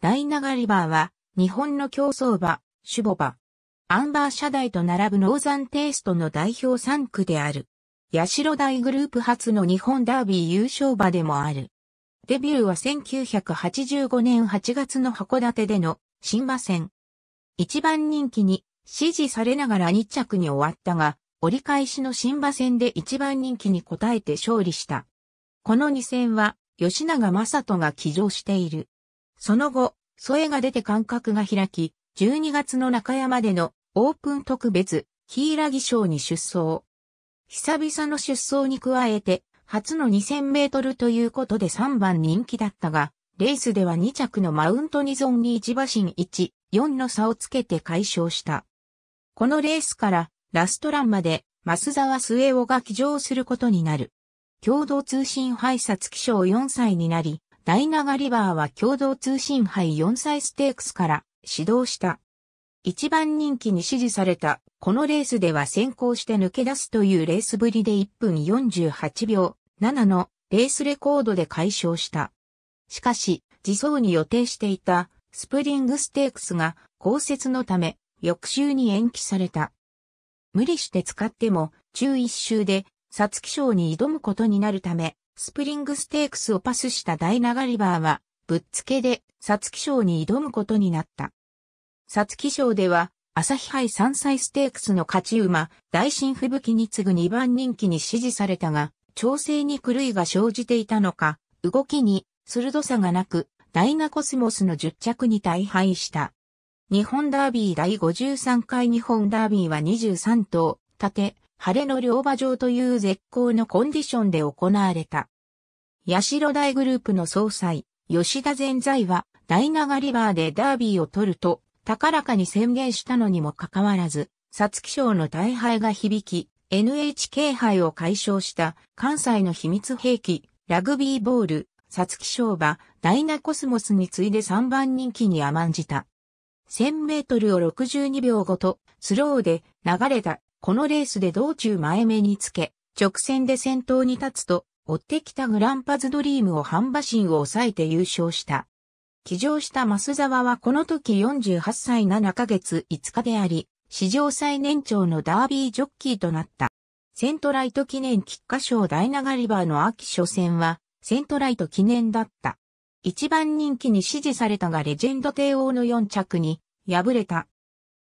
大長リバーは、日本の競争馬、シュボ馬、アンバー社台と並ぶノーザンテイストの代表3区である。八代大グループ初の日本ダービー優勝馬でもある。デビューは1985年8月の函館での新馬戦。一番人気に支持されながら2着に終わったが、折り返しの新馬戦で一番人気に応えて勝利した。この2戦は吉永正人が起乗している。その後、添えが出て間隔が開き、12月の中山でのオープン特別、ヒイラギ賞に出走。久々の出走に加えて、初の2000メートルということで3番人気だったが、レースでは2着のマウントニゾンに1馬身1、4の差をつけて解消した。このレースからラストランまで増沢末夫が騎乗することになる。共同通信配札記章4歳になり、大長リバーは共同通信杯4歳ステークスから始動した。一番人気に支持された、このレースでは先行して抜け出すというレースぶりで1分48秒7のレースレコードで解消した。しかし、自走に予定していたスプリングステークスが降雪のため、翌週に延期された。無理して使っても、中1週で、皐月賞に挑むことになるため、スプリングステークスをパスした大長リバーは、ぶっつけで、サツキ賞に挑むことになった。サツキ賞では、朝日杯山菜ステークスの勝ち馬、大新吹雪に次ぐ2番人気に支持されたが、調整に狂いが生じていたのか、動きに鋭さがなく、ダイナコスモスの10着に大敗した。日本ダービー第53回日本ダービーは23頭、縦、晴れの両馬場という絶好のコンディションで行われた。八代大グループの総裁、吉田善財は、大長リバーでダービーを取ると、高らかに宣言したのにもかかわらず、皐月賞の大敗が響き、NHK 杯を解消した関西の秘密兵器、ラグビーボール、皐月賞馬、ダイナコスモスに次いで3番人気に甘んじた。1000メートルを62秒ごと、スローで流れたこのレースで道中前目につけ、直線で先頭に立つと、追ってきたグランパズドリームを半馬身を抑えて優勝した。騎乗した増沢はこの時48歳7ヶ月5日であり、史上最年長のダービージョッキーとなった。セントライト記念菊花賞大流リバーの秋初戦は、セントライト記念だった。一番人気に支持されたがレジェンド帝王の4着に敗れた。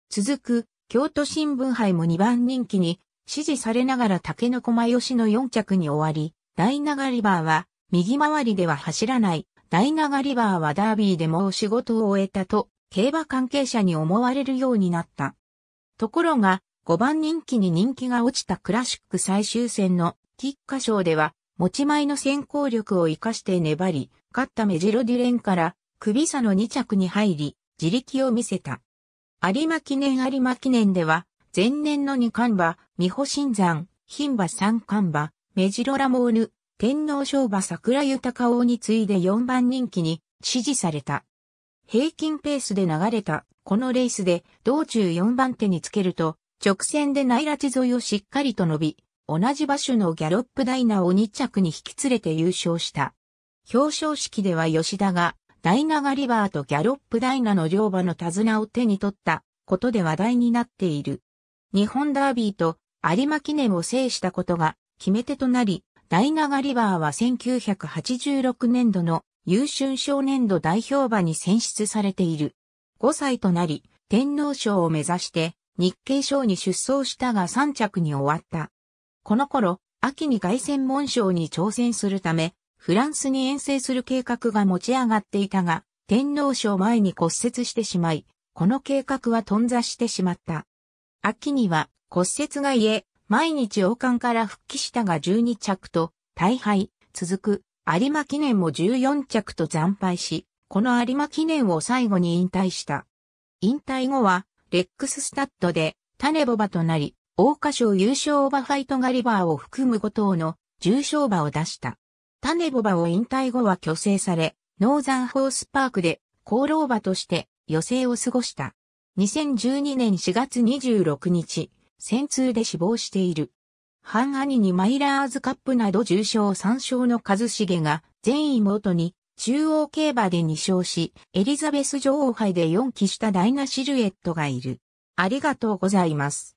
続く京都新聞杯も2番人気に支持されながら竹の駒吉の4着に終わり、大長リバーは右回りでは走らない。大長リバーはダービーでもう仕事を終えたと、競馬関係者に思われるようになった。ところが、5番人気に人気が落ちたクラシック最終戦の菊花賞では、持ち前の先行力を活かして粘り、勝ったメジロデュレンから、首差の2着に入り、自力を見せた。有馬記念有馬記念では、前年の二冠馬、美保新山、牝馬三冠馬、メジロラモーヌ、天皇賞馬桜豊王に次いで4番人気に支持された。平均ペースで流れた、このレースで、道中4番手につけると、直線で内拉地沿いをしっかりと伸び、同じ場所のギャロップダイナを2着に引き連れて優勝した。表彰式では吉田が、ダイナガリバーとギャロップダイナの両馬の手綱を手に取ったことで話題になっている。日本ダービーと有馬記念を制したことが決め手となり、ダイナガリバーは1986年度の優秀少年度代表馬に選出されている。5歳となり、天皇賞を目指して日経賞に出走したが3着に終わった。この頃、秋に外戦門賞に挑戦するため、フランスに遠征する計画が持ち上がっていたが、天皇賞前に骨折してしまい、この計画は頓挫してしまった。秋には骨折が言え、毎日王冠から復帰したが12着と、大敗、続く、有馬記念も14着と惨敗し、この有馬記念を最後に引退した。引退後は、レックススタッドで、種ボバとなり、桜花賞優勝オーバーファイトガリバーを含む5頭の重賞馬を出した。タネボバを引退後は虚勢され、ノーザンホースパークで功労馬として余生を過ごした。2012年4月26日、戦痛で死亡している。半兄にマイラーズカップなど重賞3勝の一茂が、全妹に中央競馬で2勝し、エリザベス女王杯で4期したダイナシルエットがいる。ありがとうございます。